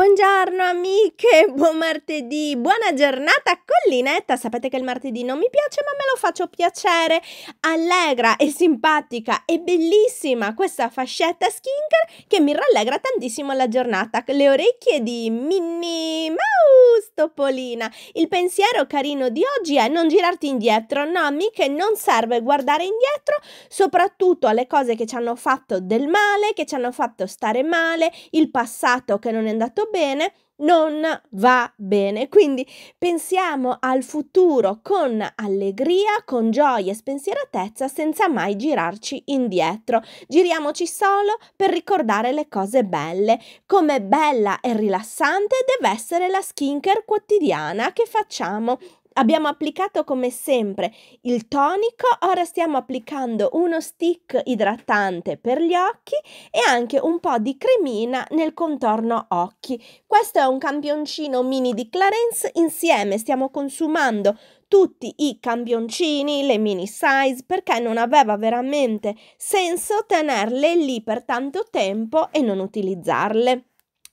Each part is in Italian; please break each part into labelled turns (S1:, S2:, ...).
S1: Buongiorno amiche, buon martedì, buona giornata collinetta. Sapete che il martedì non mi piace, ma me lo faccio piacere. Allegra e simpatica e bellissima questa fascetta skincare che mi rallegra tantissimo la giornata. Le orecchie di Minnie Mouse Topolina. Il pensiero carino di oggi è non girarti indietro. No, amiche, non serve guardare indietro, soprattutto alle cose che ci hanno fatto del male, che ci hanno fatto stare male, il passato che non è andato bene non va bene. Quindi pensiamo al futuro con allegria, con gioia e spensieratezza senza mai girarci indietro. Giriamoci solo per ricordare le cose belle. Come bella e rilassante deve essere la skincare quotidiana che facciamo abbiamo applicato come sempre il tonico, ora stiamo applicando uno stick idratante per gli occhi e anche un po' di cremina nel contorno occhi. Questo è un campioncino mini di Clarence, insieme stiamo consumando tutti i campioncini, le mini size, perché non aveva veramente senso tenerle lì per tanto tempo e non utilizzarle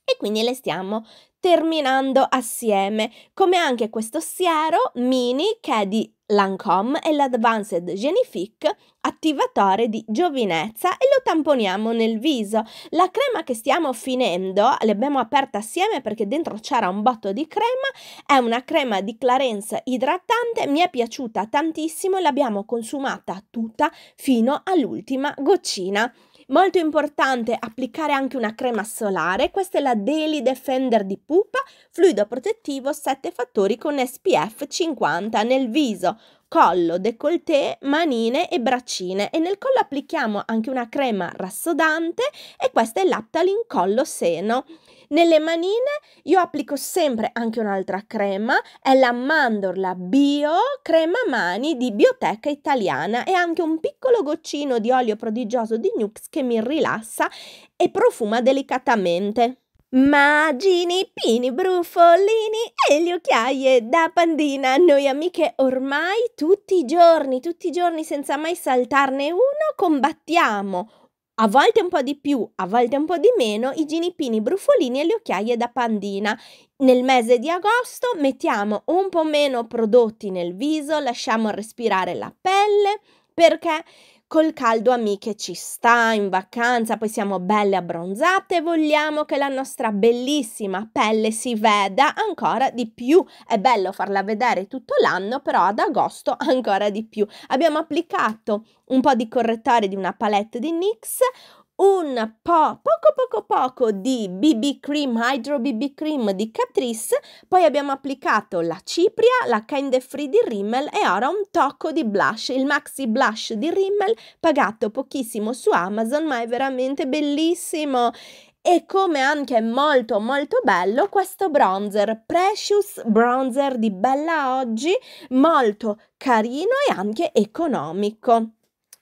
S1: e quindi le stiamo terminando assieme, come anche questo siero mini che è di Lancome e l'Advanced Genifique attivatore di giovinezza e lo tamponiamo nel viso. La crema che stiamo finendo, l'abbiamo aperta assieme perché dentro c'era un botto di crema, è una crema di Clarence idratante, mi è piaciuta tantissimo e l'abbiamo consumata tutta fino all'ultima goccina. Molto importante applicare anche una crema solare, questa è la Daily Defender di Pupa, fluido protettivo 7 fattori con SPF 50 nel viso, collo, décolleté, manine e braccine e nel collo applichiamo anche una crema rassodante e questa è l'Aptalin collo seno. Nelle manine io applico sempre anche un'altra crema, è la mandorla bio crema mani di Bioteca Italiana e anche un piccolo goccino di olio prodigioso di Nux che mi rilassa e profuma delicatamente. Magini, pini, brufolini e le occhiaie da pandina, noi amiche ormai tutti i giorni, tutti i giorni senza mai saltarne uno, combattiamo a volte un po' di più, a volte un po' di meno, i ginipini i brufolini e le occhiaie da pandina. Nel mese di agosto mettiamo un po' meno prodotti nel viso, lasciamo respirare la pelle perché Col caldo amiche ci sta, in vacanza poi siamo belle abbronzate, vogliamo che la nostra bellissima pelle si veda ancora di più. È bello farla vedere tutto l'anno, però ad agosto ancora di più. Abbiamo applicato un po' di correttore di una palette di NYX, un po', poco poco poco di BB Cream, Hydro BB Cream di Catrice, poi abbiamo applicato la cipria, la Kind Free di Rimmel e ora un tocco di blush, il Maxi Blush di Rimmel, pagato pochissimo su Amazon, ma è veramente bellissimo e come anche molto molto bello questo bronzer, Precious Bronzer di Bella Oggi, molto carino e anche economico.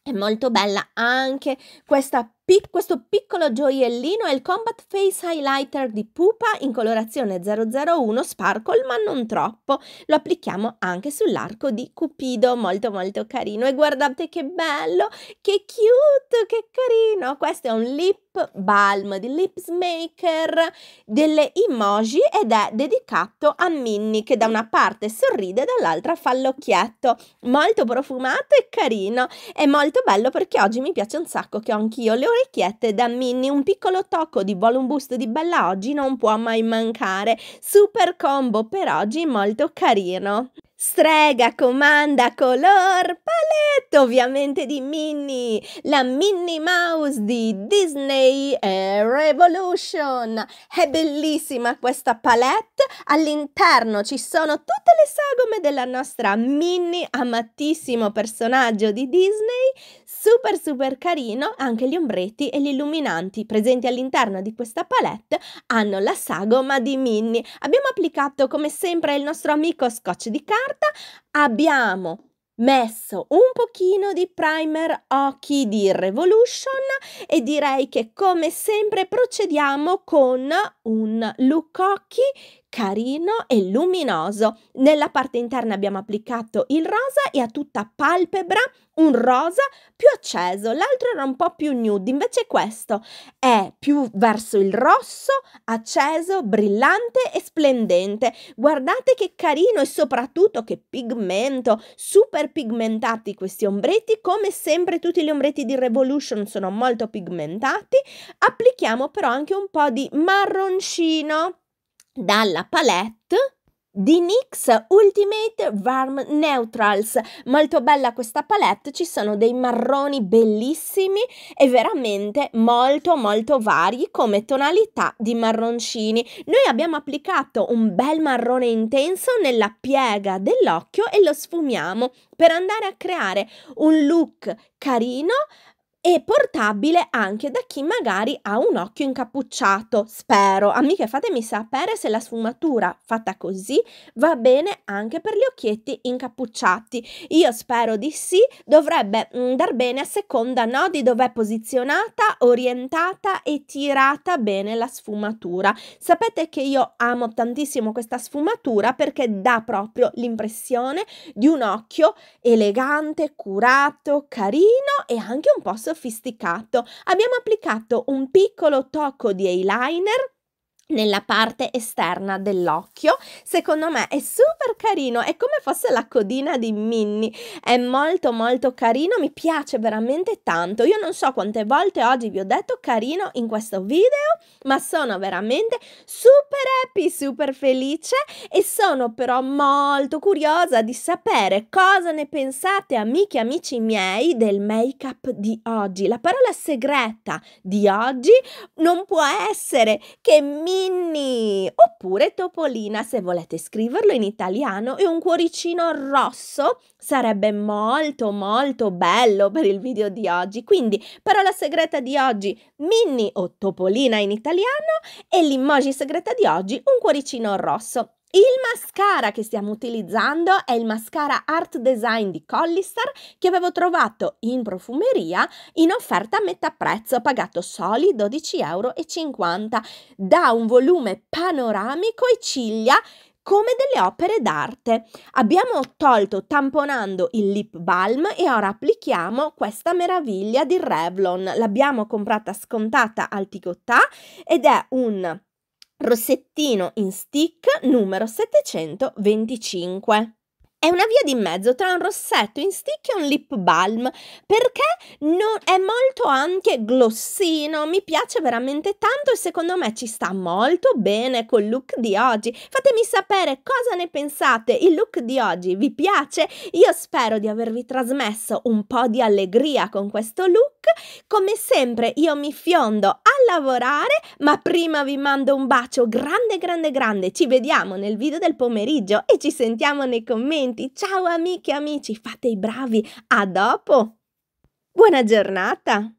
S1: È molto bella anche questa Pic- questo piccolo gioiellino è il Combat Face Highlighter di Pupa in colorazione 001 Sparkle, ma non troppo. Lo applichiamo anche sull'arco di Cupido, molto molto carino. E guardate che bello, che cute, che carino. Questo è un lip Balm di Lips Maker delle emoji ed è dedicato a Minnie che da una parte sorride e dall'altra fa l'occhietto. Molto profumato e carino. È molto bello perché oggi mi piace un sacco che ho anch'io le orecchiette da Minnie, un piccolo tocco di volume boost di Bella oggi non può mai mancare. Super combo per oggi molto carino. Strega comanda color palette ovviamente di Minnie, la Minnie Mouse di Disney eh, Revolution. È bellissima questa palette, all'interno ci sono tutte le sagome della nostra Minnie, amatissimo personaggio di Disney, super super carino, anche gli ombretti e gli illuminanti presenti all'interno di questa palette hanno la sagoma di Minnie. Abbiamo applicato come sempre il nostro amico scotch di carta carta abbiamo messo un pochino di primer occhi di Revolution e direi che come sempre procediamo con un look occhi carino e luminoso. Nella parte interna abbiamo applicato il rosa e a tutta palpebra un rosa più acceso, l'altro era un po' più nude, invece questo è più verso il rosso, acceso, brillante e splendente. Guardate che carino e soprattutto che pigmento, super pigmentati questi ombretti, come sempre tutti gli ombretti di Revolution sono molto pigmentati. Applichiamo però anche un po' di marroncino dalla palette di NYX Ultimate Warm Neutrals. Molto bella questa palette, ci sono dei marroni bellissimi e veramente molto molto vari come tonalità di marroncini. Noi abbiamo applicato un bel marrone intenso nella piega dell'occhio e lo sfumiamo per andare a creare un look carino e portabile anche da chi magari ha un occhio incappucciato, spero. Amiche, fatemi sapere se la sfumatura fatta così va bene anche per gli occhietti incappucciati. Io spero di sì, dovrebbe mm, dar bene a seconda no, di dove è posizionata, orientata e tirata bene la sfumatura. Sapete che io amo tantissimo questa sfumatura perché dà proprio l'impressione di un occhio elegante, curato, carino e anche un po' soffisticato sofisticato, abbiamo applicato un piccolo tocco di eyeliner nella parte esterna dell'occhio secondo me è super carino è come fosse la codina di Minnie è molto molto carino mi piace veramente tanto io non so quante volte oggi vi ho detto carino in questo video ma sono veramente super happy super felice e sono però molto curiosa di sapere cosa ne pensate amiche e amici miei del make up di oggi la parola segreta di oggi non può essere che mi Ninni, oppure Topolina se volete scriverlo in italiano e un cuoricino rosso sarebbe molto molto bello per il video di oggi. Quindi parola segreta di oggi Minni o Topolina in italiano e l'emoji segreta di oggi un cuoricino rosso. Il mascara che stiamo utilizzando è il mascara Art Design di Collister che avevo trovato in profumeria in offerta a metà prezzo, pagato soli 12,50 euro. Da un volume panoramico e ciglia come delle opere d'arte. Abbiamo tolto tamponando il lip balm e ora applichiamo questa meraviglia di Revlon. L'abbiamo comprata scontata al Ticottà ed è un rossettino in stick numero 725 è una via di mezzo tra un rossetto in stick e un lip balm perché non, è molto anche glossino, mi piace veramente tanto e secondo me ci sta molto bene col look di oggi. Fatemi sapere cosa ne pensate, il look di oggi vi piace? Io spero di avervi trasmesso un po' di allegria con questo look, come sempre io mi fiondo a lavorare, ma prima vi mando un bacio grande grande grande, ci vediamo nel video del pomeriggio e ci sentiamo nei commenti commenti. Ciao amiche e amici, fate i bravi. A dopo. Buona giornata.